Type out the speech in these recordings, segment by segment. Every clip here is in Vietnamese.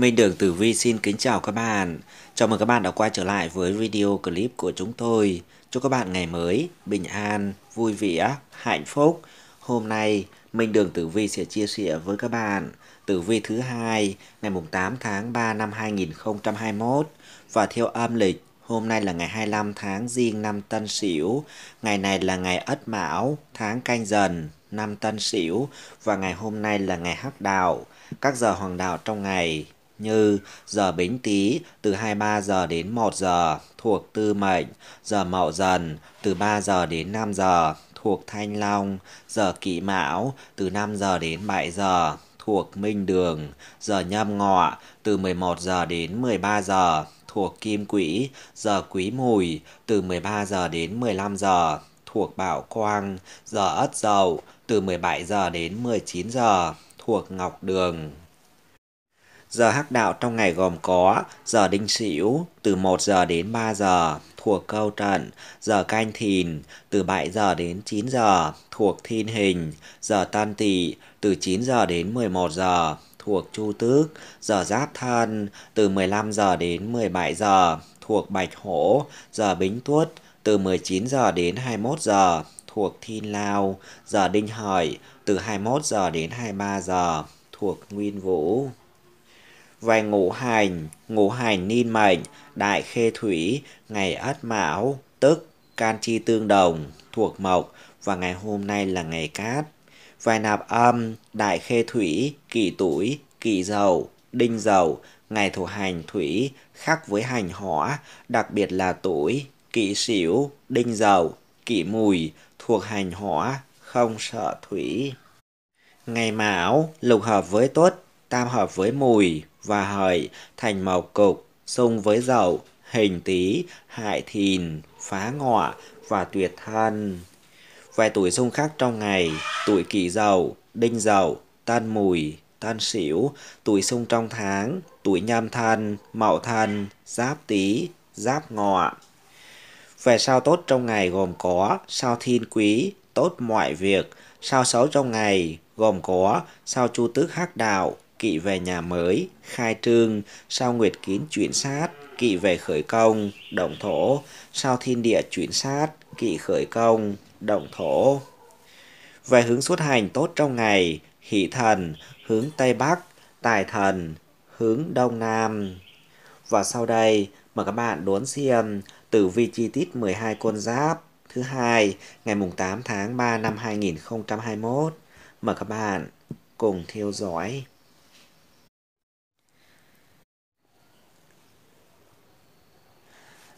Minh Đường Tử Vi xin kính chào các bạn. Chào mừng các bạn đã quay trở lại với video clip của chúng tôi. Chúc các bạn ngày mới, bình an, vui vẻ, hạnh phúc. Hôm nay, Minh Đường Tử Vi sẽ chia sẻ với các bạn Tử Vi thứ hai ngày 8 tháng 3 năm 2021 và theo âm lịch Hôm nay là ngày 25 tháng Giêng năm Tân Sửu, ngày này là ngày Ất Mão, tháng Canh Dần, năm Tân Sửu và ngày hôm nay là ngày Hắc Đạo. Các giờ hoàng đạo trong ngày như giờ bính tý từ 23 giờ đến 1 giờ thuộc tư mệnh, giờ mậu dần từ 3 giờ đến 5 giờ thuộc thanh long, giờ kỷ mão từ 5 giờ đến 7 giờ thuộc minh đường, giờ nhâm ngọ từ 11 giờ đến 13 giờ thuộc kim quỹ, giờ quý mùi từ 13 giờ đến 15 giờ thuộc bảo quang, giờ ất dậu từ 17 giờ đến 19 giờ thuộc ngọc đường. Giờ hắc đạo trong ngày gồm có giờ đinh sửu từ 1 giờ đến 3 giờ thuộc câu trận, giờ canh thìn từ 7 giờ đến 9 giờ thuộc thiên hình, giờ tân tỵ từ 9 giờ đến 11 giờ thuộc chu tước, giờ giáp thân từ 15 giờ đến 17 giờ thuộc bạch hổ, giờ bính tuất từ 19 giờ đến 21 giờ thuộc thiên lao, giờ đinh hợi từ 21 giờ đến 23 giờ thuộc nguyên vũ vài ngũ hành, ngũ hành ninh mệnh, đại khê thủy, ngày ất mão, tức can chi tương đồng, thuộc mộc và ngày hôm nay là ngày cát. Vài nạp âm, đại khê thủy, kỷ tuổi, kỷ dầu đinh dầu ngày thủ hành thủy, khác với hành hỏa, đặc biệt là tuổi, kỷ sửu, đinh dầu kỷ mùi, thuộc hành hỏa, không sợ thủy. Ngày mão, lục hợp với tuất, tam hợp với mùi và hợi thành màu cục, xung với dậu, hình tý, hại thìn, phá ngọ và tuyệt thân. Vài tuổi xung khác trong ngày, tuổi kỷ dậu, đinh dậu, tan mùi, tan sửu, tuổi xung trong tháng, tuổi nhâm thân, mậu thân, giáp tý, giáp ngọ. Về sao tốt trong ngày gồm có sao thiên quý, tốt mọi việc, sao xấu trong ngày gồm có sao chu tước hắc đạo, kỵ về nhà mới, khai trương, sao nguyệt kín chuyển sát, kỵ về khởi công, động thổ, sao thiên địa chuyển sát, kỵ khởi công, động thổ. Về hướng xuất hành tốt trong ngày, hỷ thần, hướng Tây Bắc, tài thần, hướng Đông Nam. Và sau đây, mời các bạn đốn xem tử vi chi tiết 12 con giáp thứ hai ngày mùng 8 tháng 3 năm 2021. Mời các bạn cùng theo dõi.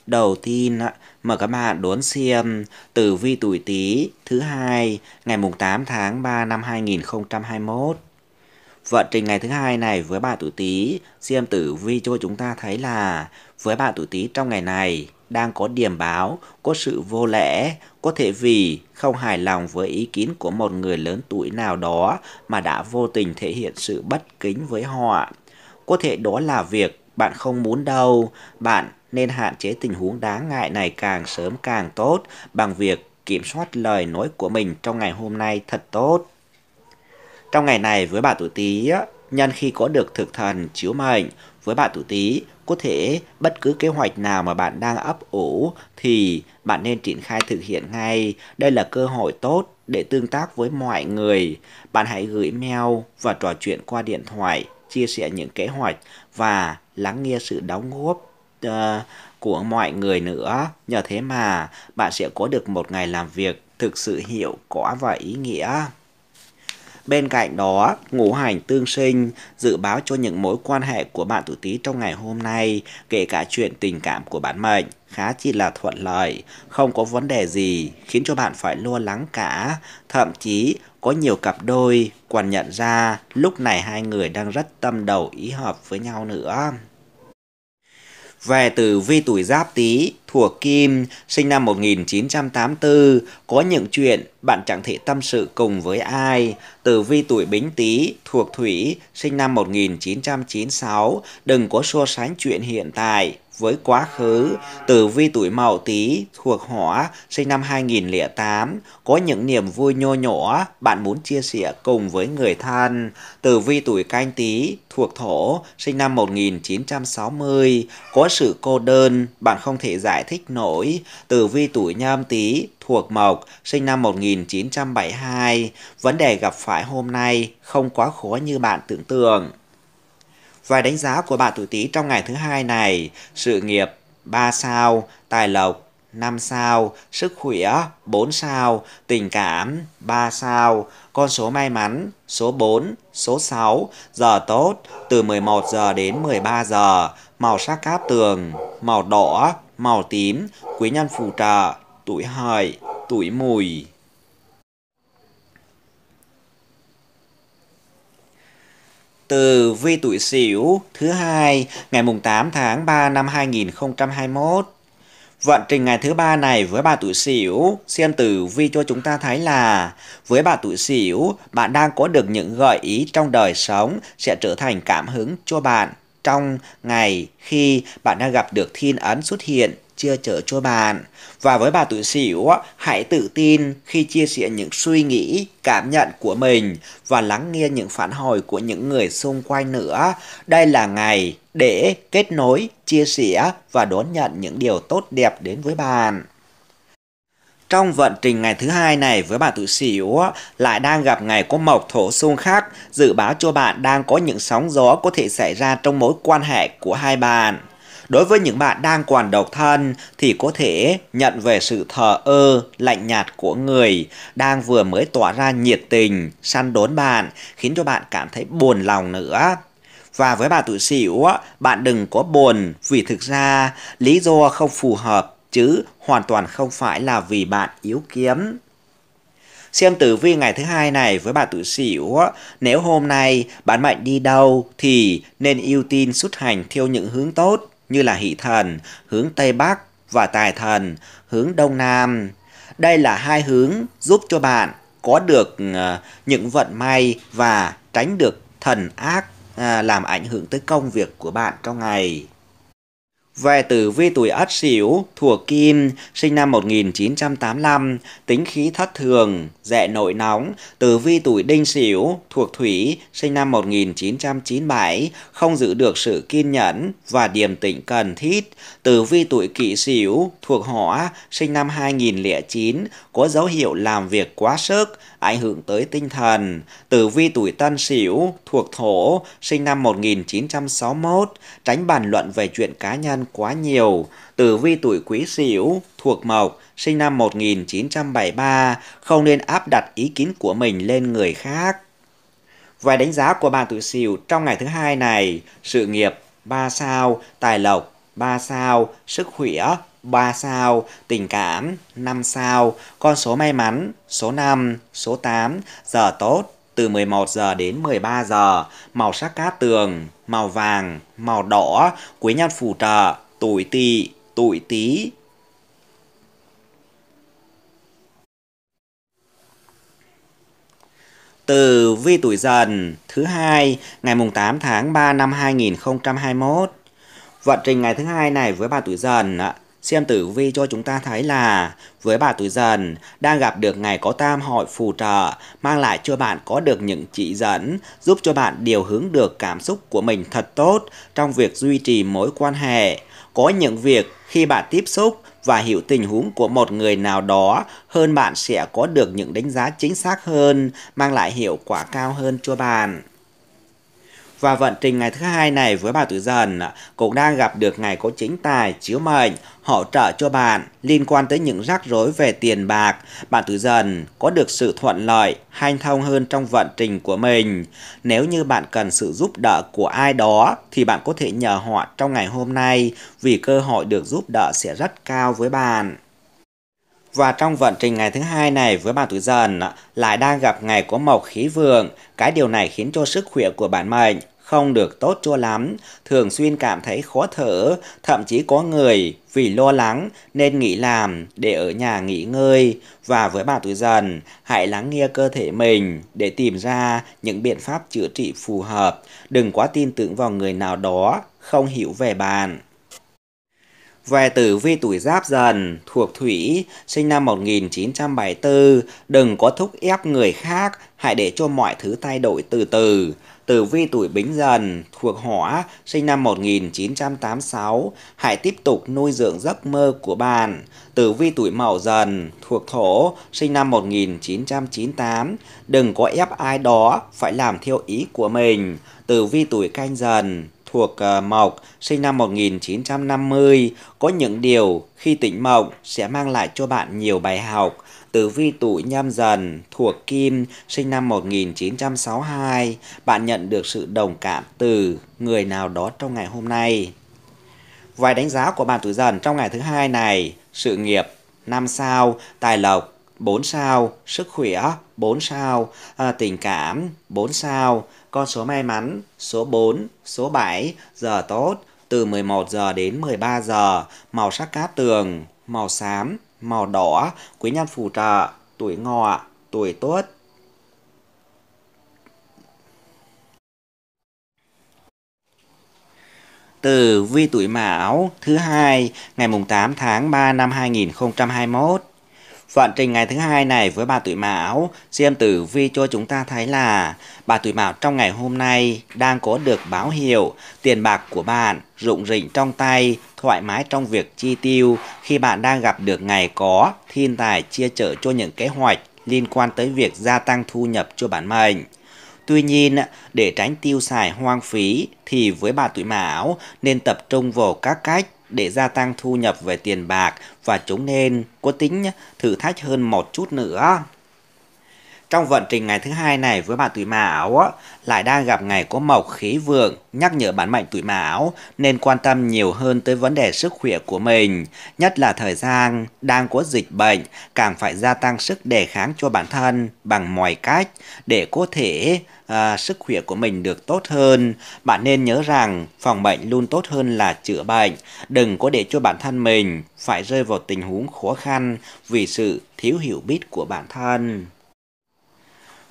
Đầu tiên, mời các bạn đón xem tử vi tuổi Tý thứ hai ngày mùng 8 tháng 3 năm 2021. Vận trình ngày thứ hai này với bạn tuổi Tý, xem tử vi cho chúng ta thấy là với bạn tuổi Tý trong ngày này đang có điểm báo, có sự vô lẽ, có thể vì không hài lòng với ý kiến của một người lớn tuổi nào đó mà đã vô tình thể hiện sự bất kính với họ. Có thể đó là việc bạn không muốn đâu, bạn nên hạn chế tình huống đáng ngại này càng sớm càng tốt bằng việc kiểm soát lời nói của mình trong ngày hôm nay thật tốt. Trong ngày này với bạn tuổi Tý, nhân khi có được thực thần chiếu mệnh, với bạn tuổi Tý có thể bất cứ kế hoạch nào mà bạn đang ấp ủ thì bạn nên triển khai thực hiện ngay. Đây là cơ hội tốt để tương tác với mọi người. Bạn hãy gửi mail và trò chuyện qua điện thoại, chia sẻ những kế hoạch và lắng nghe sự đóng góp uh, của mọi người nữa. Nhờ thế mà bạn sẽ có được một ngày làm việc thực sự hiệu quả và ý nghĩa. Bên cạnh đó, ngũ hành tương sinh dự báo cho những mối quan hệ của bạn tuổi Tý trong ngày hôm nay, kể cả chuyện tình cảm của bản mệnh, khá chỉ là thuận lợi, không có vấn đề gì khiến cho bạn phải lo lắng cả. Thậm chí, có nhiều cặp đôi còn nhận ra lúc này hai người đang rất tâm đầu ý hợp với nhau nữa về tử vi tuổi giáp tý thuộc kim sinh năm 1984 có những chuyện bạn chẳng thể tâm sự cùng với ai tử vi tuổi bính tý thuộc thủy sinh năm 1996 đừng có so sánh chuyện hiện tại với quá khứ, tử vi tuổi Mậu Tý thuộc Hỏa, sinh năm 2008, có những niềm vui nhô nhỏ bạn muốn chia sẻ cùng với người thân. Tử vi tuổi Canh Tý thuộc Thổ, sinh năm 1960, có sự cô đơn, bạn không thể giải thích nổi. Tử vi tuổi Nhâm Tý thuộc Mộc, sinh năm 1972, vấn đề gặp phải hôm nay không quá khó như bạn tưởng tượng. Vài đánh giá của bạn tuổi Tý trong ngày thứ hai này, sự nghiệp 3 sao, tài lộc 5 sao, sức khỏe 4 sao, tình cảm 3 sao, con số may mắn số 4, số 6, giờ tốt từ 11 giờ đến 13 giờ, màu sắc cát tường, màu đỏ, màu tím, quý nhân phù trợ, tuổi hợi, tuổi mùi. từ vi tuổi Sửu thứ hai ngày mùng 8 tháng 3 năm 2021. Vận trình ngày thứ ba này với bà tuổi Sửu, xem tử vi cho chúng ta thấy là với bà tuổi Sửu, bạn đang có được những gợi ý trong đời sống sẽ trở thành cảm hứng cho bạn trong ngày khi bạn đang gặp được thiên ấn xuất hiện chia chở cho bạn. Và với bà tuổi sửu, hãy tự tin khi chia sẻ những suy nghĩ, cảm nhận của mình và lắng nghe những phản hồi của những người xung quanh nữa. Đây là ngày để kết nối, chia sẻ và đón nhận những điều tốt đẹp đến với bạn trong vận trình ngày thứ hai này với bà tuổi sửu lại đang gặp ngày có mộc thổ xung khắc dự báo cho bạn đang có những sóng gió có thể xảy ra trong mối quan hệ của hai bạn Đối với những bạn đang còn độc thân thì có thể nhận về sự thờ ơ, lạnh nhạt của người đang vừa mới tỏa ra nhiệt tình, săn đốn bạn, khiến cho bạn cảm thấy buồn lòng nữa. Và với bà tuổi sửu, bạn đừng có buồn vì thực ra lý do không phù hợp chứ hoàn toàn không phải là vì bạn yếu kiếm. Xem tử vi ngày thứ hai này với bà tuổi sửu, nếu hôm nay bạn mạnh đi đâu thì nên ưu tiên xuất hành theo những hướng tốt như là Hỷ Thần hướng Tây Bắc và Tài Thần hướng Đông Nam. Đây là hai hướng giúp cho bạn có được ờ, những vận may và tránh được thần ác à, làm ảnh hưởng tới công việc của bạn trong ngày. Về tử vi tuổi Ất Sửu, thuộc Kim, sinh năm 1985, tính khí thất thường, dẹ nội nóng. Tử vi tuổi Đinh Sửu, thuộc Thủy, sinh năm 1997, không giữ được sự kiên nhẫn và điềm tĩnh cần thiết. Tử vi tuổi Kỷ Sửu, thuộc Hỏa, sinh năm 2009, có dấu hiệu làm việc quá sức, ảnh hưởng tới tinh thần. Tử vi tuổi Tân Sửu, thuộc Thổ, sinh năm 1961, tránh bàn luận về chuyện cá nhân quá nhiều. Tử vi tuổi quý sửu thuộc mộc, sinh năm 1973, không nên áp đặt ý kiến của mình lên người khác. Vài đánh giá của bạn tuổi sửu trong ngày thứ hai này, sự nghiệp 3 sao, tài lộc 3 sao, sức khỏe 3 sao, tình cảm 5 sao, con số may mắn số 5, số 8, giờ tốt từ 11 giờ đến 13 giờ, màu sắc cát tường, màu vàng, màu đỏ, quý nhân phù trợ, tuổi tỵ, tuổi tý. Từ vi tuổi dần thứ hai ngày mùng 8 tháng 3 năm 2021. Vận trình ngày thứ hai này với bà tuổi dần Xem tử vi cho chúng ta thấy là với bà tuổi dần đang gặp được ngày có tam hội phù trợ mang lại cho bạn có được những chỉ dẫn giúp cho bạn điều hướng được cảm xúc của mình thật tốt trong việc duy trì mối quan hệ. Có những việc khi bạn tiếp xúc và hiểu tình huống của một người nào đó hơn bạn sẽ có được những đánh giá chính xác hơn mang lại hiệu quả cao hơn cho bạn. Và vận trình ngày thứ hai này với bà Tử Dần cũng đang gặp được ngày có chính tài, chiếu mệnh, hỗ trợ cho bạn liên quan tới những rắc rối về tiền bạc. Bạn Tử Dần có được sự thuận lợi, hanh thông hơn trong vận trình của mình. Nếu như bạn cần sự giúp đỡ của ai đó thì bạn có thể nhờ họ trong ngày hôm nay vì cơ hội được giúp đỡ sẽ rất cao với bạn. Và trong vận trình ngày thứ hai này với bạn tuổi dần lại đang gặp ngày có mộc khí vượng, cái điều này khiến cho sức khỏe của bạn mệnh không được tốt cho lắm, thường xuyên cảm thấy khó thở, thậm chí có người vì lo lắng nên nghỉ làm để ở nhà nghỉ ngơi. Và với bạn tuổi dần, hãy lắng nghe cơ thể mình để tìm ra những biện pháp chữa trị phù hợp. Đừng quá tin tưởng vào người nào đó không hiểu về bạn. Về tử vi tuổi giáp dần, thuộc thủy, sinh năm 1974, đừng có thúc ép người khác, hãy để cho mọi thứ thay đổi từ từ. Tử vi tuổi bính dần, thuộc hỏa, sinh năm 1986, hãy tiếp tục nuôi dưỡng giấc mơ của bạn. Tử vi tuổi mậu dần, thuộc thổ, sinh năm 1998, đừng có ép ai đó phải làm theo ý của mình. Tử vi tuổi canh dần, thuộc à, Mộc sinh năm 1950 có những điều khi tỉnh mộng sẽ mang lại cho bạn nhiều bài học. Tử vi tuổi nhâm dần thuộc Kim sinh năm 1962 bạn nhận được sự đồng cảm từ người nào đó trong ngày hôm nay. Vài đánh giá của bạn tuổi dần trong ngày thứ hai này sự nghiệp năm sao, tài lộc 4 sao, sức khỏe 4 sao, à, tình cảm 4 sao, con số may mắn số 4, số 7, giờ tốt từ 11 giờ đến 13 giờ, màu sắc cát tường, màu xám, màu đỏ, quý nhân phù trợ, tuổi ngọ, tuổi tuất. Từ vi tuổi Mão thứ hai ngày mùng 8 tháng 3 năm 2021 Vận trình ngày thứ hai này với bà tuổi Mão, xem Tử Vi cho chúng ta thấy là bà tuổi Mão trong ngày hôm nay đang có được báo hiệu tiền bạc của bạn rụng rỉnh trong tay, thoải mái trong việc chi tiêu khi bạn đang gặp được ngày có thiên tài chia trợ cho những kế hoạch liên quan tới việc gia tăng thu nhập cho bản mệnh. Tuy nhiên, để tránh tiêu xài hoang phí thì với bà tuổi Mão nên tập trung vào các cách để gia tăng thu nhập về tiền bạc và chúng nên có tính thử thách hơn một chút nữa. Trong vận trình ngày thứ hai này với bạn tuổi Mão á, lại đang gặp ngày có mộc khí vượng, nhắc nhở bản mệnh tuổi Mão nên quan tâm nhiều hơn tới vấn đề sức khỏe của mình, nhất là thời gian đang có dịch bệnh, càng phải gia tăng sức đề kháng cho bản thân bằng mọi cách để có thể à, sức khỏe của mình được tốt hơn. Bạn nên nhớ rằng phòng bệnh luôn tốt hơn là chữa bệnh, đừng có để cho bản thân mình phải rơi vào tình huống khó khăn vì sự thiếu hiểu biết của bản thân.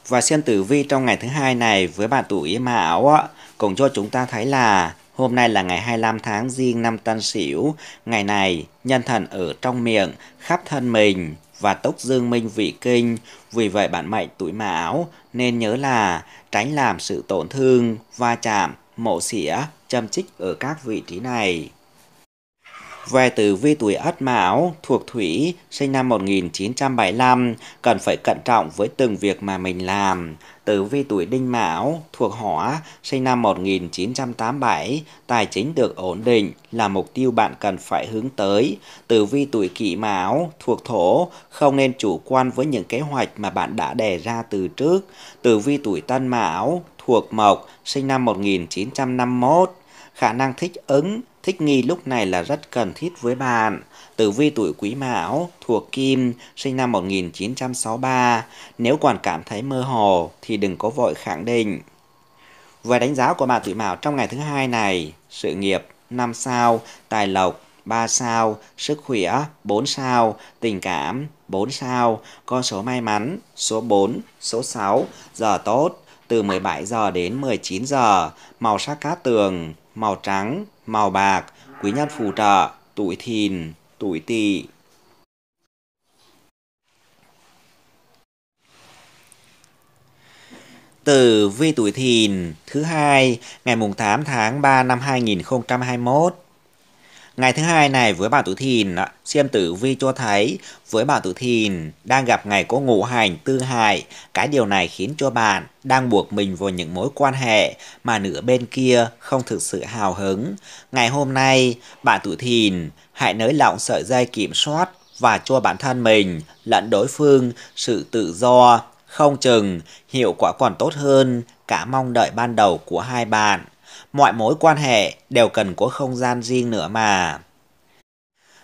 Và xem tử vi trong ngày thứ hai này với bạn tuổi Mão cũng cho chúng ta thấy là Hôm nay là ngày 25 tháng Giêng năm Tân Sửu, ngày này nhân thần ở trong miệng, khắp thân mình và tốc dương minh vị kinh. Vì vậy bạn mệnh tuổi Mão nên nhớ là tránh làm sự tổn thương, va chạm, mổ xỉa, châm chích ở các vị trí này. Về từ vi tuổi Ất Mão thuộc Thủy sinh năm 1975 cần phải cẩn trọng với từng việc mà mình làm. Từ vi tuổi Đinh Mão thuộc Hỏa sinh năm 1987 tài chính được ổn định là mục tiêu bạn cần phải hướng tới. Từ vi tuổi Kỷ Mão thuộc Thổ không nên chủ quan với những kế hoạch mà bạn đã đề ra từ trước. Từ vi tuổi Tân Mão thuộc Mộc sinh năm 1951 khả năng thích ứng Thích nghi lúc này là rất cần thiết với bạn. Tử vi tuổi quý mão, thuộc kim, sinh năm 1963. Nếu còn cảm thấy mơ hồ thì đừng có vội khẳng định. Về đánh giá của bạn tuổi mão trong ngày thứ hai này, sự nghiệp 5 sao, tài lộc 3 sao, sức khỏe 4 sao, tình cảm 4 sao, con số may mắn số 4, số 6, giờ tốt từ 17 giờ đến 19 giờ, màu sắc cát tường, màu trắng, màu bạc, quý nhân phù trợ, tuổi thìn, tuổi tỵ. Tử vi tuổi thìn thứ hai ngày mùng 8 tháng 3 năm 2021 Ngày thứ hai này với bà Tử Thìn, xem tử vi cho thấy với bà Tử Thìn đang gặp ngày có ngũ hành tư hại. Cái điều này khiến cho bạn đang buộc mình vào những mối quan hệ mà nửa bên kia không thực sự hào hứng. Ngày hôm nay, bạn Tử Thìn hãy nới lỏng sợi dây kiểm soát và cho bản thân mình lẫn đối phương sự tự do, không chừng hiệu quả còn tốt hơn cả mong đợi ban đầu của hai bạn mọi mối quan hệ đều cần có không gian riêng nữa mà.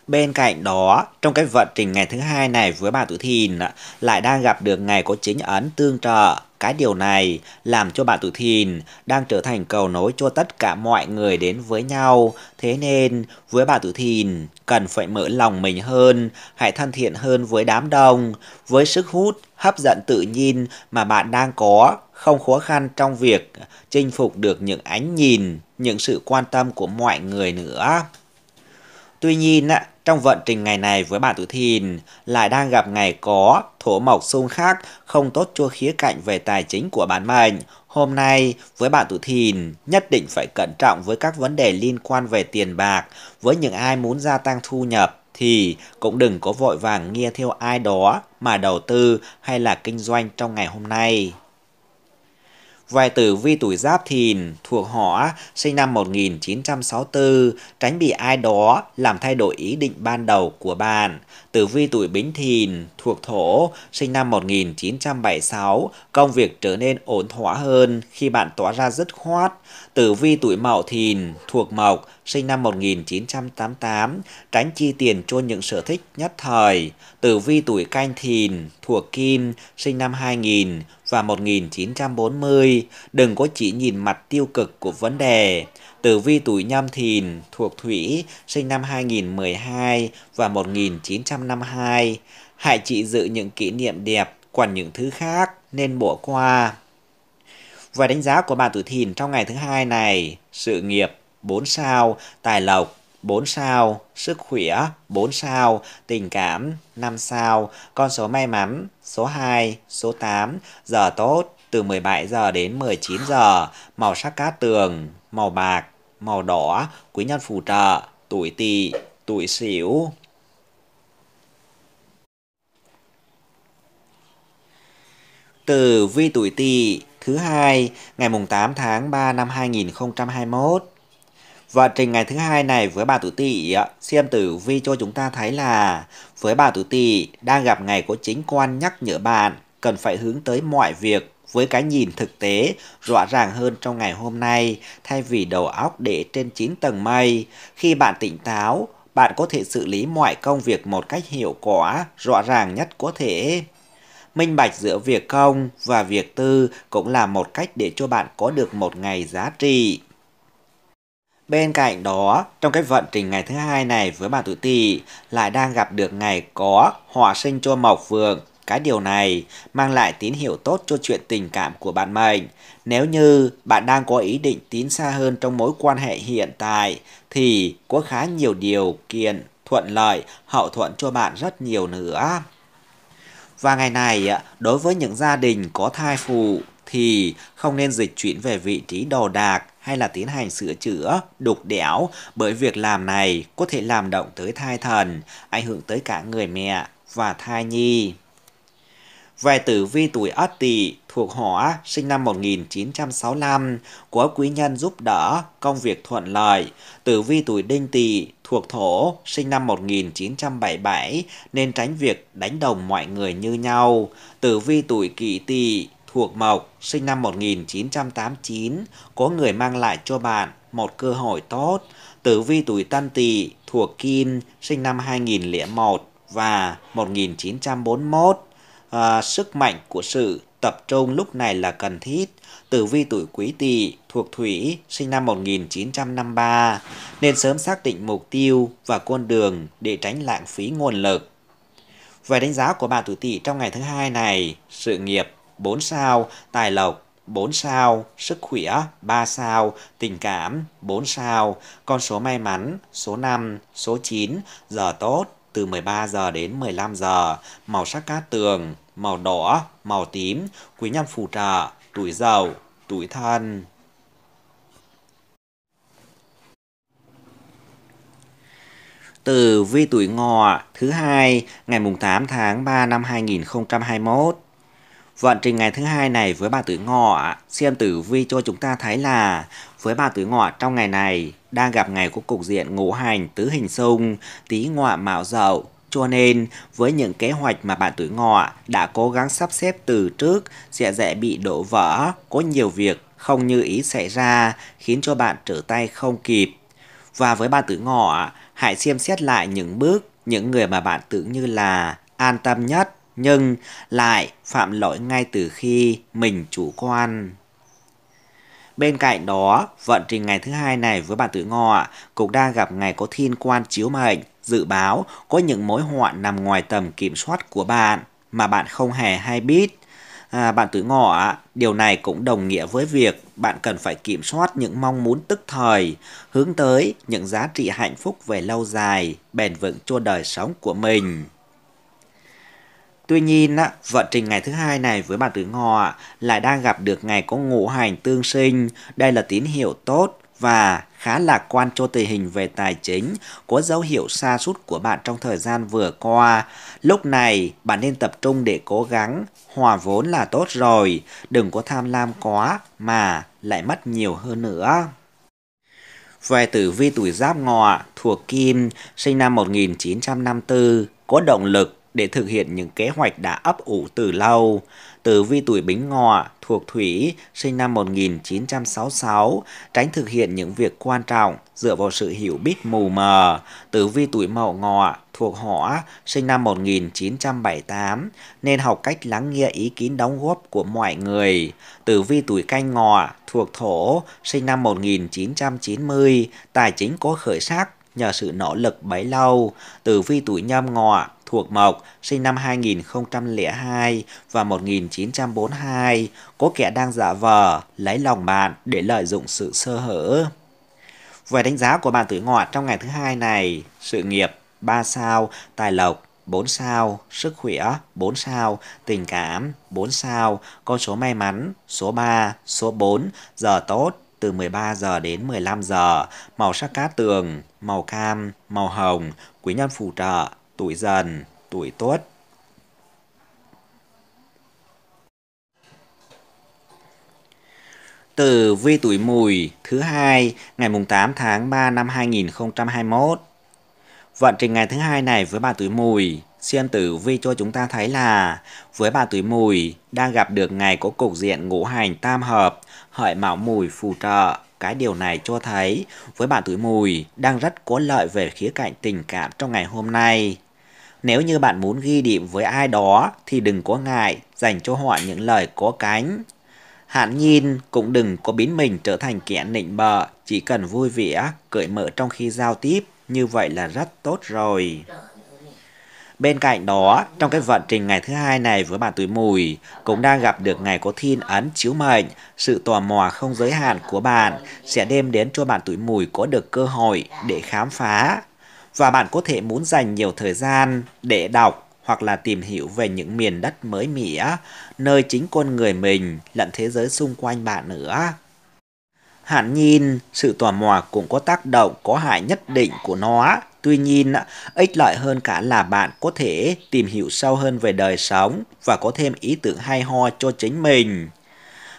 Bên cạnh đó, trong cái vận trình ngày thứ hai này với bà tuổi thìn lại đang gặp được ngày có chính ấn tương trợ. Cái điều này làm cho bà tuổi thìn đang trở thành cầu nối cho tất cả mọi người đến với nhau. Thế nên, với bà tuổi thìn, cần phải mở lòng mình hơn, hãy thân thiện hơn với đám đông. Với sức hút, hấp dẫn tự nhiên mà bạn đang có, không khó khăn trong việc chinh phục được những ánh nhìn, những sự quan tâm của mọi người nữa. Tuy nhiên, trong vận trình ngày này với bạn tuổi thìn lại đang gặp ngày có thổ mộc xung khắc không tốt cho khía cạnh về tài chính của bản mệnh. Hôm nay với bạn tuổi thìn nhất định phải cẩn trọng với các vấn đề liên quan về tiền bạc. Với những ai muốn gia tăng thu nhập thì cũng đừng có vội vàng nghe theo ai đó mà đầu tư hay là kinh doanh trong ngày hôm nay. Vài tử vi tuổi Giáp Thìn thuộc họ sinh năm 1964 tránh bị ai đó làm thay đổi ý định ban đầu của bạn. Tử vi tuổi Bính Thìn thuộc Thổ sinh năm 1976 công việc trở nên ổn thỏa hơn khi bạn tỏa ra dứt khoát. Tử vi tuổi Mậu Thìn thuộc Mộc sinh năm 1988 tránh chi tiền cho những sở thích nhất thời. Tử vi tuổi Canh Thìn thuộc Kim sinh năm 2000 và 1940 đừng có chỉ nhìn mặt tiêu cực của vấn đề. Tử vi tuổi Nhâm Thìn thuộc Thủy sinh năm 2012 và 1952. Hãy chỉ giữ những kỷ niệm đẹp, còn những thứ khác nên bỏ qua. Và đánh giá của bạn tuổi Thìn trong ngày thứ hai này, sự nghiệp 4 sao, tài lộc 4 sao, sức khỏe 4 sao, tình cảm 5 sao, con số may mắn số 2, số 8, giờ tốt từ 17 giờ đến 19 giờ, màu sắc cát tường, màu bạc, màu đỏ, quý nhân phù trợ, tuổi tỵ, tuổi sửu. Từ vi tuổi tỵ thứ hai ngày mùng 8 tháng 3 năm 2021 và trình ngày thứ hai này với bà tuổi Tỵ, xem tử vi cho chúng ta thấy là với bà tuổi Tỵ đang gặp ngày có chính quan nhắc nhở bạn cần phải hướng tới mọi việc với cái nhìn thực tế rõ ràng hơn trong ngày hôm nay thay vì đầu óc để trên chín tầng mây. Khi bạn tỉnh táo, bạn có thể xử lý mọi công việc một cách hiệu quả, rõ ràng nhất có thể. Minh bạch giữa việc công và việc tư cũng là một cách để cho bạn có được một ngày giá trị. Bên cạnh đó, trong cái vận trình ngày thứ hai này với bà tuổi tỵ lại đang gặp được ngày có hỏa sinh cho mộc vượng. Cái điều này mang lại tín hiệu tốt cho chuyện tình cảm của bạn mình Nếu như bạn đang có ý định tiến xa hơn trong mối quan hệ hiện tại thì có khá nhiều điều kiện thuận lợi, hậu thuận cho bạn rất nhiều nữa. Và ngày này, đối với những gia đình có thai phụ, thì không nên dịch chuyển về vị trí đồ đạc hay là tiến hành sửa chữa, đục đẽo bởi việc làm này có thể làm động tới thai thần, ảnh hưởng tới cả người mẹ và thai nhi. Về tử vi tuổi Ất Tỵ thuộc Hỏa sinh năm 1965 có quý nhân giúp đỡ, công việc thuận lợi. Tử vi tuổi Đinh Tỵ thuộc Thổ sinh năm 1977 nên tránh việc đánh đồng mọi người như nhau. Tử vi tuổi Kỷ Tỵ thuộc Mộc, sinh năm 1989, có người mang lại cho bạn một cơ hội tốt. Tử vi tuổi Tân Tỵ thuộc Kim, sinh năm 2001 và 1941. À, sức mạnh của sự tập trung lúc này là cần thiết. Tử vi tuổi Quý Tỵ thuộc Thủy, sinh năm 1953, nên sớm xác định mục tiêu và con đường để tránh lãng phí nguồn lực. Về đánh giá của bạn tuổi Tỵ trong ngày thứ hai này, sự nghiệp 4 sao, tài lộc 4 sao, sức khỏe 3 sao, tình cảm 4 sao, con số may mắn số 5, số 9, giờ tốt từ 13 giờ đến 15 giờ, màu sắc cát tường, màu đỏ, màu tím, quý nhân phù trợ, tuổi giàu tuổi thân. Từ vi tuổi ngọ thứ hai ngày mùng 8 tháng 3 năm 2021 Vận trình ngày thứ hai này với bà tử ngọ, xem tử vi cho chúng ta thấy là với bà tử ngọ trong ngày này đang gặp ngày của cục diện ngũ hành tứ hình xung, tí ngọ mạo dậu, cho nên, với những kế hoạch mà bạn tuổi ngọ đã cố gắng sắp xếp từ trước sẽ dễ bị đổ vỡ, có nhiều việc không như ý xảy ra khiến cho bạn trở tay không kịp. Và với bạn tuổi ngọ, hãy xem xét lại những bước, những người mà bạn tưởng như là an tâm nhất nhưng lại phạm lỗi ngay từ khi mình chủ quan. Bên cạnh đó, vận trình ngày thứ hai này với bạn tuổi ngọ cũng đang gặp ngày có thiên quan chiếu mệnh, dự báo có những mối họa nằm ngoài tầm kiểm soát của bạn mà bạn không hề hay biết. À, bạn tuổi ngọ, điều này cũng đồng nghĩa với việc bạn cần phải kiểm soát những mong muốn tức thời, hướng tới những giá trị hạnh phúc về lâu dài, bền vững cho đời sống của mình. Tuy nhiên, vận trình ngày thứ hai này với bạn tử ngọ lại đang gặp được ngày có ngũ hành tương sinh. Đây là tín hiệu tốt và khá lạc quan cho tình hình về tài chính, có dấu hiệu xa sút của bạn trong thời gian vừa qua. Lúc này, bạn nên tập trung để cố gắng, hòa vốn là tốt rồi, đừng có tham lam quá mà lại mất nhiều hơn nữa. Về tử vi tuổi giáp ngọ, thuộc kim, sinh năm 1954, có động lực để thực hiện những kế hoạch đã ấp ủ từ lâu. Từ vi tuổi Bính Ngọ, thuộc Thủy, sinh năm 1966, tránh thực hiện những việc quan trọng dựa vào sự hiểu biết mù mờ. Tử vi tuổi Mậu Ngọ, thuộc Hỏa, sinh năm 1978, nên học cách lắng nghe ý kiến đóng góp của mọi người. Tử vi tuổi Canh Ngọ, thuộc Thổ, sinh năm 1990, tài chính có khởi sắc nhờ sự nỗ lực bấy lâu. Tử vi tuổi Nhâm Ngọ, Thuộc Mộc, sinh năm 2002 và 1942, có kẻ đang giả vờ, lấy lòng bạn để lợi dụng sự sơ hở. Về đánh giá của bạn tuổi ngọ trong ngày thứ hai này, sự nghiệp 3 sao, tài lộc 4 sao, sức khỏe 4 sao, tình cảm 4 sao, con số may mắn số 3, số 4, giờ tốt từ 13 giờ đến 15 giờ, màu sắc cát tường, màu cam, màu hồng, quý nhân phù trợ tuổi dần, tuổi tuất. từ vi tuổi mùi thứ hai ngày mùng 8 tháng 3 năm 2021. Vận trình ngày thứ hai này với bà tuổi mùi, xem tử vi cho chúng ta thấy là với bà tuổi mùi đang gặp được ngày có cục diện ngũ hành tam hợp, hợi mão mùi phù trợ. Cái điều này cho thấy với bạn tuổi mùi đang rất có lợi về khía cạnh tình cảm trong ngày hôm nay. Nếu như bạn muốn ghi điểm với ai đó thì đừng có ngại dành cho họ những lời có cánh. Hạn nhìn cũng đừng có biến mình trở thành kẻ nịnh bợ, chỉ cần vui vẻ, cởi mở trong khi giao tiếp, như vậy là rất tốt rồi. Bên cạnh đó, trong cái vận trình ngày thứ hai này với bạn tuổi mùi, cũng đang gặp được ngày có thiên ấn chiếu mệnh, sự tò mò không giới hạn của bạn sẽ đem đến cho bạn tuổi mùi có được cơ hội để khám phá, và bạn có thể muốn dành nhiều thời gian để đọc hoặc là tìm hiểu về những miền đất mới mẻ, nơi chính con người mình lẫn thế giới xung quanh bạn nữa. Hạn nhìn, sự tò mò cũng có tác động có hại nhất định của nó. Tuy nhiên, ích lợi hơn cả là bạn có thể tìm hiểu sâu hơn về đời sống và có thêm ý tưởng hay ho cho chính mình.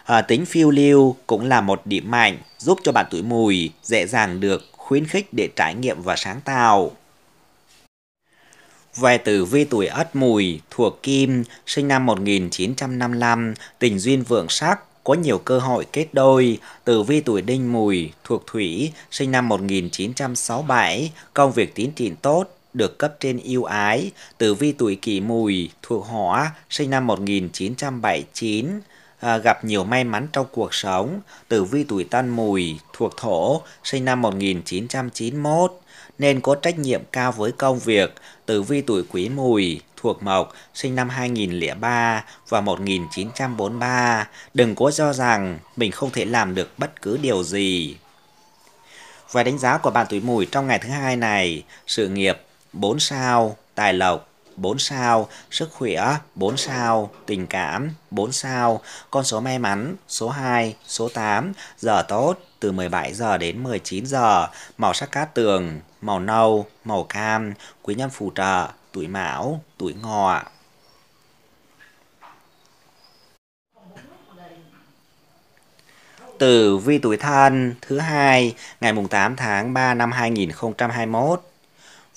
À, tính phiêu lưu cũng là một điểm mạnh giúp cho bạn tuổi mùi dễ dàng được khuyến khích để trải nghiệm và sáng tạo. Về tử vi tuổi Ất Mùi, thuộc Kim, sinh năm 1955, tình duyên vượng sắc, có nhiều cơ hội kết đôi. Tử vi tuổi Đinh Mùi, thuộc Thủy, sinh năm 1967, công việc tiến triển tốt, được cấp trên yêu ái. Tử vi tuổi Kỷ Mùi, thuộc Hỏa, sinh năm 1979, À, gặp nhiều may mắn trong cuộc sống. Tử vi tuổi Tân Mùi thuộc Thổ, sinh năm 1991 nên có trách nhiệm cao với công việc. Tử vi tuổi Quý Mùi thuộc Mộc, sinh năm 2003 và 1943, đừng có cho rằng mình không thể làm được bất cứ điều gì. Và đánh giá của bạn tuổi Mùi trong ngày thứ hai này, sự nghiệp 4 sao, tài lộc 4 sao, sức khỏe 4 sao, tình cảm 4 sao, con số may mắn số 2, số 8, giờ tốt từ 17 giờ đến 19 giờ, màu sắc cát tường, màu nâu, màu cam, quý nhân phù trợ, tuổi mão, tuổi ngọ. từ vi tuổi thân thứ hai ngày mùng 8 tháng 3 năm 2021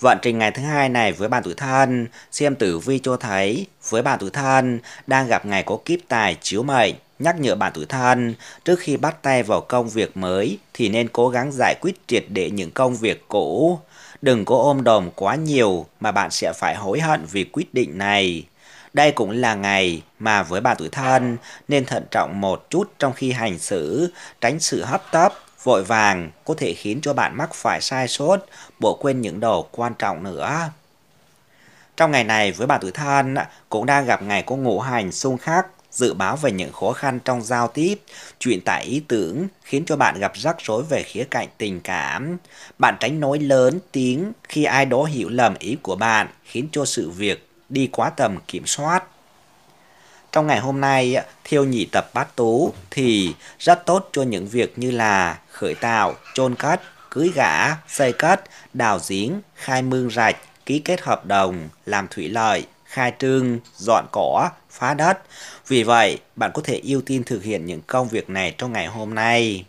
Vận trình ngày thứ hai này với bạn tuổi thân, xem tử vi cho thấy với bạn tuổi thân đang gặp ngày có kiếp tài chiếu mệnh. Nhắc nhở bạn tuổi thân, trước khi bắt tay vào công việc mới thì nên cố gắng giải quyết triệt để những công việc cũ. Đừng có ôm đồm quá nhiều mà bạn sẽ phải hối hận vì quyết định này. Đây cũng là ngày mà với bạn tuổi thân nên thận trọng một chút trong khi hành xử, tránh sự hấp tấp vội vàng có thể khiến cho bạn mắc phải sai sót, bỏ quên những đồ quan trọng nữa. Trong ngày này với bạn tuổi thân cũng đang gặp ngày có ngũ hành xung khắc dự báo về những khó khăn trong giao tiếp, chuyện tải ý tưởng khiến cho bạn gặp rắc rối về khía cạnh tình cảm. Bạn tránh nói lớn tiếng khi ai đó hiểu lầm ý của bạn khiến cho sự việc đi quá tầm kiểm soát. Trong ngày hôm nay, thiêu nhị tập bát tú thì rất tốt cho những việc như là khởi tạo, chôn cất, cưới gã, xây cất, đào giếng, khai mương rạch, ký kết hợp đồng, làm thủy lợi, khai trương, dọn cỏ, phá đất. Vì vậy, bạn có thể ưu tiên thực hiện những công việc này trong ngày hôm nay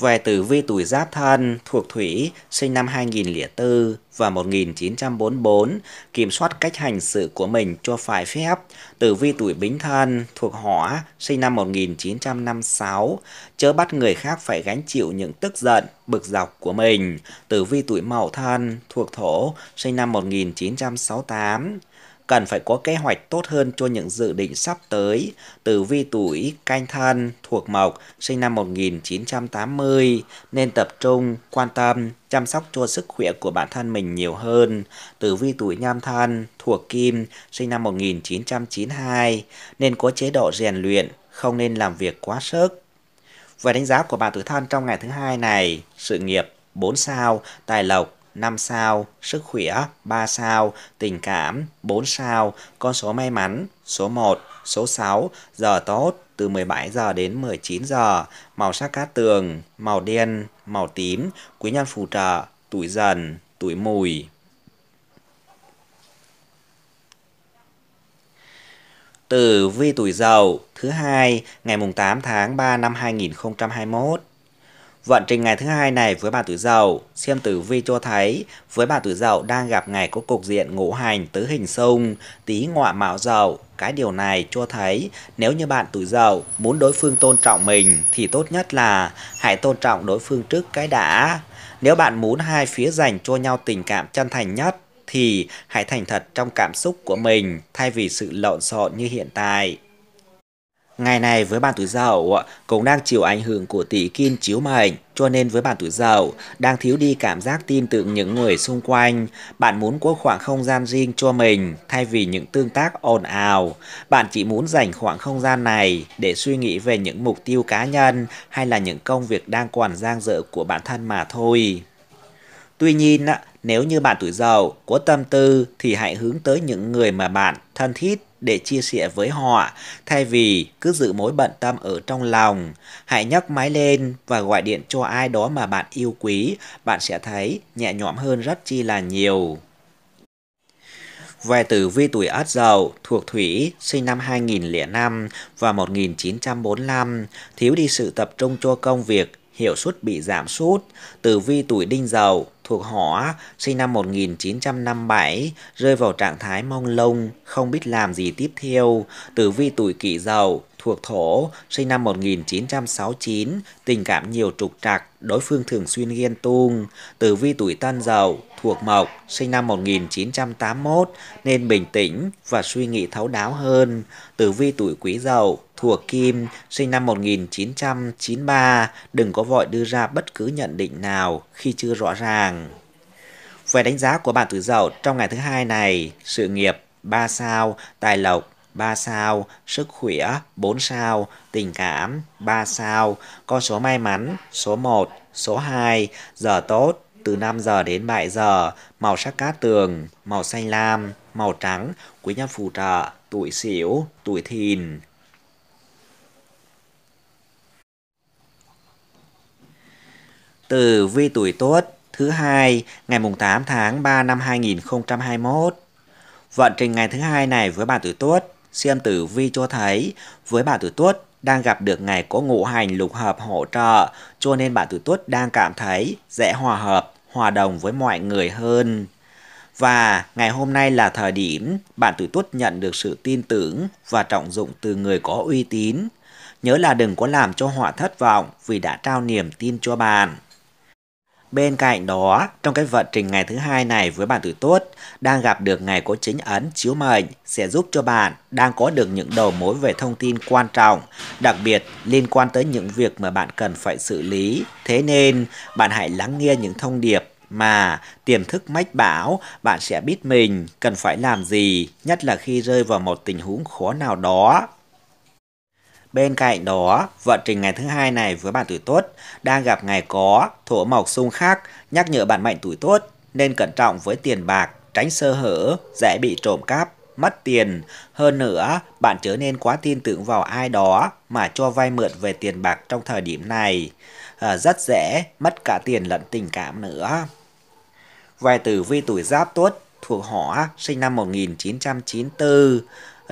về tử vi tuổi Giáp Thân, thuộc Thủy, sinh năm 2004 và 1944, kiểm soát cách hành sự của mình cho phải phép. Tử vi tuổi Bính Thân, thuộc Hỏa, sinh năm 1956, chớ bắt người khác phải gánh chịu những tức giận, bực dọc của mình. Tử vi tuổi Mậu Thân, thuộc Thổ, sinh năm 1968, cần phải có kế hoạch tốt hơn cho những dự định sắp tới từ vi tuổi canh thân thuộc mộc sinh năm 1980 nên tập trung, quan tâm, chăm sóc cho sức khỏe của bản thân mình nhiều hơn. Tử vi tuổi nhâm thân thuộc kim sinh năm 1992 nên có chế độ rèn luyện, không nên làm việc quá sức. Về đánh giá của bạn tử thân trong ngày thứ hai này, sự nghiệp 4 sao, tài lộc 5 sao, sức khỏe 3 sao, tình cảm 4 sao, con số may mắn số 1, số 6, giờ tốt từ 17 giờ đến 19 giờ, màu sắc cát tường, màu đen, màu tím, quý nhân phù trợ, tuổi dần, tuổi mùi. Từ vi tuổi dậu thứ hai ngày mùng 8 tháng 3 năm 2021 Vận trình ngày thứ hai này với bà tuổi Dậu, xem tử vi cho thấy với bà tuổi Dậu đang gặp ngày có cục diện ngũ hành tứ hình xung, tí ngọa mạo dậu. Cái điều này cho thấy nếu như bạn tuổi Dậu muốn đối phương tôn trọng mình thì tốt nhất là hãy tôn trọng đối phương trước cái đã. Nếu bạn muốn hai phía dành cho nhau tình cảm chân thành nhất thì hãy thành thật trong cảm xúc của mình thay vì sự lộn xộn như hiện tại. Ngày này với ban tuổi dậu cũng đang chịu ảnh hưởng của tỷ kim chiếu mệnh, cho nên với bạn tuổi dậu đang thiếu đi cảm giác tin tưởng những người xung quanh. Bạn muốn có khoảng không gian riêng cho mình thay vì những tương tác ồn ào. Bạn chỉ muốn dành khoảng không gian này để suy nghĩ về những mục tiêu cá nhân hay là những công việc đang còn giang dở của bản thân mà thôi. Tuy nhiên, nếu như bạn tuổi dậu có tâm tư thì hãy hướng tới những người mà bạn thân thiết để chia sẻ với họ thay vì cứ giữ mối bận tâm ở trong lòng. Hãy nhấc máy lên và gọi điện cho ai đó mà bạn yêu quý, bạn sẽ thấy nhẹ nhõm hơn rất chi là nhiều. Về tử vi tuổi Ất Dậu thuộc Thủy sinh năm 2005 và 1945 thiếu đi sự tập trung cho công việc hiệu suất bị giảm sút. Tử vi tuổi đinh dậu thuộc hỏa, sinh năm 1957, rơi vào trạng thái mông lung, không biết làm gì tiếp theo. Tử vi tuổi kỷ dậu thuộc thổ, sinh năm 1969, tình cảm nhiều trục trặc, đối phương thường xuyên ghen tuông. Tử vi tuổi tân dậu, thuộc mộc, sinh năm 1981, nên bình tĩnh và suy nghĩ thấu đáo hơn. Tử vi tuổi quý dậu, thuộc kim, sinh năm 1993, đừng có vội đưa ra bất cứ nhận định nào khi chưa rõ ràng. Về đánh giá của bạn tuổi dậu trong ngày thứ hai này, sự nghiệp 3 sao, tài lộc 3 sao, sức khỏe 4 sao, tình cảm 3 sao, con số may mắn số 1, số 2, giờ tốt từ 5 giờ đến 7 giờ, màu sắc cát tường, màu xanh lam, màu trắng, quý nhân phù trợ, tuổi xỉu, tuổi thìn. Từ vi tuổi tốt thứ hai ngày mùng 8 tháng 3 năm 2021. Vận trình ngày thứ hai này với bạn tuổi Tuất xem tử vi cho thấy với bạn tuổi tuất đang gặp được ngày có ngũ hành lục hợp hỗ trợ, cho nên bạn tuổi tuất đang cảm thấy dễ hòa hợp, hòa đồng với mọi người hơn. Và ngày hôm nay là thời điểm bạn tuổi tuất nhận được sự tin tưởng và trọng dụng từ người có uy tín. Nhớ là đừng có làm cho họ thất vọng vì đã trao niềm tin cho bạn. Bên cạnh đó, trong cái vận trình ngày thứ hai này với bạn tuổi tốt, đang gặp được ngày có chính ấn chiếu mệnh sẽ giúp cho bạn đang có được những đầu mối về thông tin quan trọng, đặc biệt liên quan tới những việc mà bạn cần phải xử lý. Thế nên, bạn hãy lắng nghe những thông điệp mà tiềm thức mách bảo bạn sẽ biết mình cần phải làm gì, nhất là khi rơi vào một tình huống khó nào đó. Bên cạnh đó, vận trình ngày thứ hai này với bạn tuổi tốt đang gặp ngày có thổ mộc xung khắc nhắc nhở bạn mệnh tuổi tốt nên cẩn trọng với tiền bạc, tránh sơ hở, dễ bị trộm cắp, mất tiền. Hơn nữa, bạn chớ nên quá tin tưởng vào ai đó mà cho vay mượn về tiền bạc trong thời điểm này. À, rất dễ mất cả tiền lẫn tình cảm nữa. Vài tử vi tuổi giáp tuất thuộc họ sinh năm 1994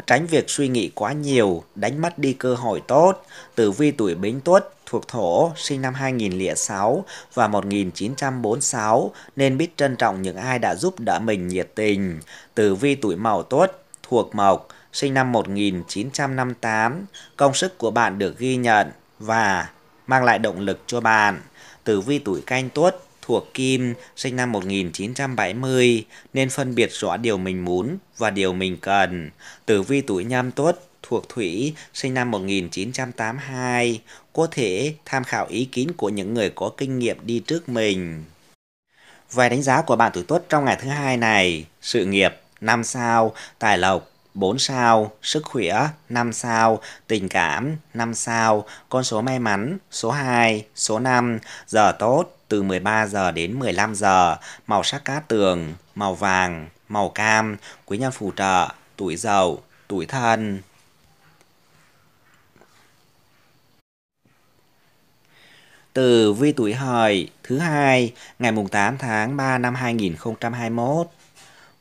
tránh việc suy nghĩ quá nhiều, đánh mất đi cơ hội tốt. Tử vi tuổi Bính Tuất thuộc thổ sinh năm 2006 và 1946 nên biết trân trọng những ai đã giúp đỡ mình nhiệt tình. Tử vi tuổi Mậu Tuất thuộc mộc sinh năm 1958, công sức của bạn được ghi nhận và mang lại động lực cho bạn. Tử vi tuổi Canh Tuất thuộc Kim, sinh năm 1970, nên phân biệt rõ điều mình muốn và điều mình cần. Tử vi tuổi nhâm tuất thuộc Thủy, sinh năm 1982, có thể tham khảo ý kiến của những người có kinh nghiệm đi trước mình. Vài đánh giá của bạn tuổi Tuất trong ngày thứ hai này, sự nghiệp 5 sao, tài lộc 4 sao, sức khỏe 5 sao, tình cảm 5 sao, con số may mắn số 2, số 5, giờ tốt từ 13 giờ đến 15 giờ, màu sắc cát tường, màu vàng, màu cam, quý nhân phù trợ, tuổi dậu, tuổi thân. Từ vi tuổi hợi thứ hai ngày mùng 8 tháng 3 năm 2021.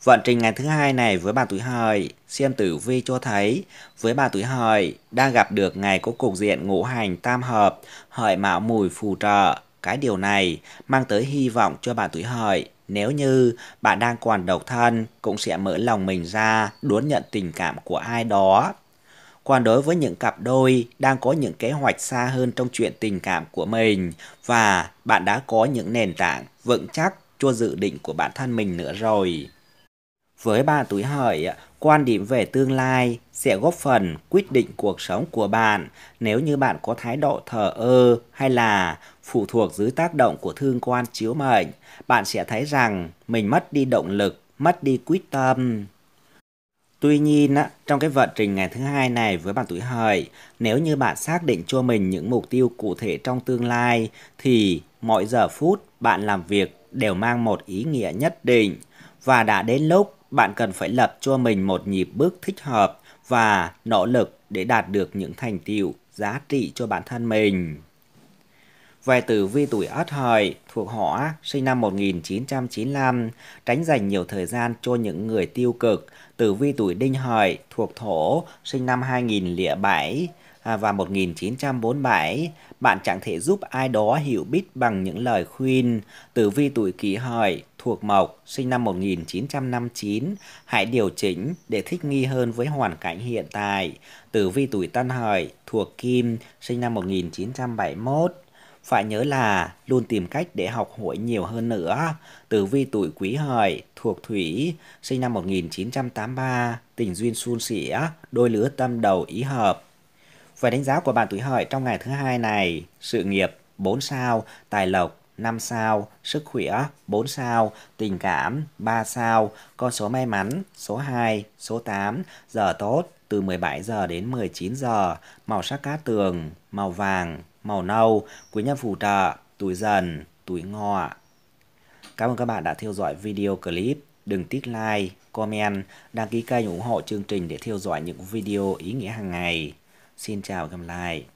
Vận trình ngày thứ hai này với bà tuổi hợi, xem tử vi cho thấy với bà tuổi hợi đang gặp được ngày có cục diện ngũ hành tam hợp, hợi mạo mùi phù trợ, cái điều này mang tới hy vọng cho bạn tuổi hợi. Nếu như bạn đang còn độc thân cũng sẽ mở lòng mình ra đón nhận tình cảm của ai đó. Còn đối với những cặp đôi đang có những kế hoạch xa hơn trong chuyện tình cảm của mình và bạn đã có những nền tảng vững chắc cho dự định của bản thân mình nữa rồi. Với bạn tuổi hợi, quan điểm về tương lai sẽ góp phần quyết định cuộc sống của bạn nếu như bạn có thái độ thờ ơ hay là phụ thuộc dưới tác động của thương quan chiếu mệnh, bạn sẽ thấy rằng mình mất đi động lực, mất đi quyết tâm. Tuy nhiên, trong cái vận trình ngày thứ hai này với bạn tuổi hợi, nếu như bạn xác định cho mình những mục tiêu cụ thể trong tương lai, thì mỗi giờ phút bạn làm việc đều mang một ý nghĩa nhất định. Và đã đến lúc bạn cần phải lập cho mình một nhịp bước thích hợp và nỗ lực để đạt được những thành tiệu giá trị cho bản thân mình về tử vi tuổi Ất Hợi thuộc họ sinh năm 1995, tránh dành nhiều thời gian cho những người tiêu cực. Tử vi tuổi Đinh Hợi thuộc Thổ sinh năm 2007 à, và 1947, bạn chẳng thể giúp ai đó hiểu biết bằng những lời khuyên. Tử vi tuổi Kỷ Hợi thuộc Mộc sinh năm 1959, hãy điều chỉnh để thích nghi hơn với hoàn cảnh hiện tại. Tử vi tuổi Tân Hợi thuộc Kim sinh năm 1971, phải nhớ là luôn tìm cách để học hỏi nhiều hơn nữa. Tử vi tuổi quý hợi, thuộc thủy, sinh năm 1983, tình duyên suôn sẻ, đôi lứa tâm đầu ý hợp. Về đánh giá của bạn tuổi hợi trong ngày thứ hai này, sự nghiệp 4 sao, tài lộc 5 sao, sức khỏe 4 sao, tình cảm 3 sao, con số may mắn số 2, số 8, giờ tốt từ 17 giờ đến 19 giờ, màu sắc cá tường, màu vàng màu nâu, quý nhân phù trợ, tuổi dần, tuổi ngọ. Cảm ơn các bạn đã theo dõi video clip. Đừng tiếc like, comment, đăng ký kênh ủng hộ chương trình để theo dõi những video ý nghĩa hàng ngày. Xin chào và gặp lại.